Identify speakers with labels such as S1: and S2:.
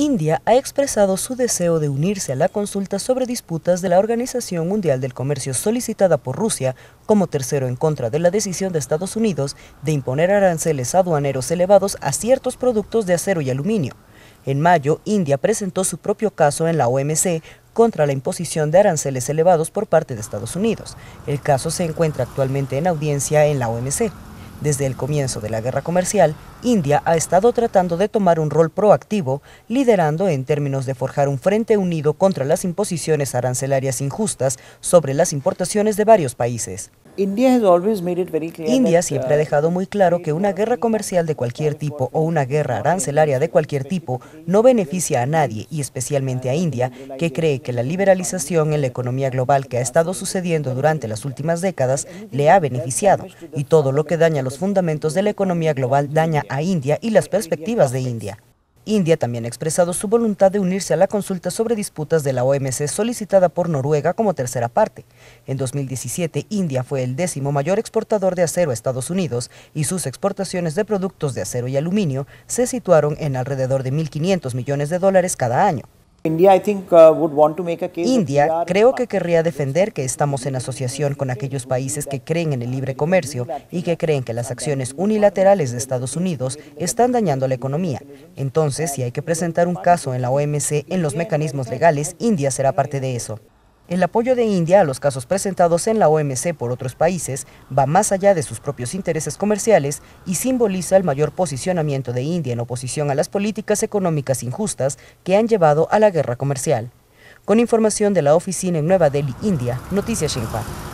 S1: India ha expresado su deseo de unirse a la consulta sobre disputas de la Organización Mundial del Comercio solicitada por Rusia como tercero en contra de la decisión de Estados Unidos de imponer aranceles aduaneros elevados a ciertos productos de acero y aluminio. En mayo, India presentó su propio caso en la OMC contra la imposición de aranceles elevados por parte de Estados Unidos. El caso se encuentra actualmente en audiencia en la OMC. Desde el comienzo de la guerra comercial, India ha estado tratando de tomar un rol proactivo, liderando en términos de forjar un frente unido contra las imposiciones arancelarias injustas sobre las importaciones de varios países. India siempre uh, ha dejado muy claro que una guerra comercial de cualquier tipo o una guerra arancelaria de cualquier tipo no beneficia a nadie y especialmente a India, que cree que la liberalización en la economía global que ha estado sucediendo durante las últimas décadas le ha beneficiado y todo lo que daña los fundamentos de la economía global daña a India y las perspectivas de India. India también ha expresado su voluntad de unirse a la consulta sobre disputas de la OMC solicitada por Noruega como tercera parte. En 2017, India fue el décimo mayor exportador de acero a Estados Unidos y sus exportaciones de productos de acero y aluminio se situaron en alrededor de 1.500 millones de dólares cada año. India creo que querría defender que estamos en asociación con aquellos países que creen en el libre comercio y que creen que las acciones unilaterales de Estados Unidos están dañando la economía. Entonces, si hay que presentar un caso en la OMC en los mecanismos legales, India será parte de eso. El apoyo de India a los casos presentados en la OMC por otros países va más allá de sus propios intereses comerciales y simboliza el mayor posicionamiento de India en oposición a las políticas económicas injustas que han llevado a la guerra comercial. Con información de la oficina en Nueva Delhi, India, Noticias Xinhua.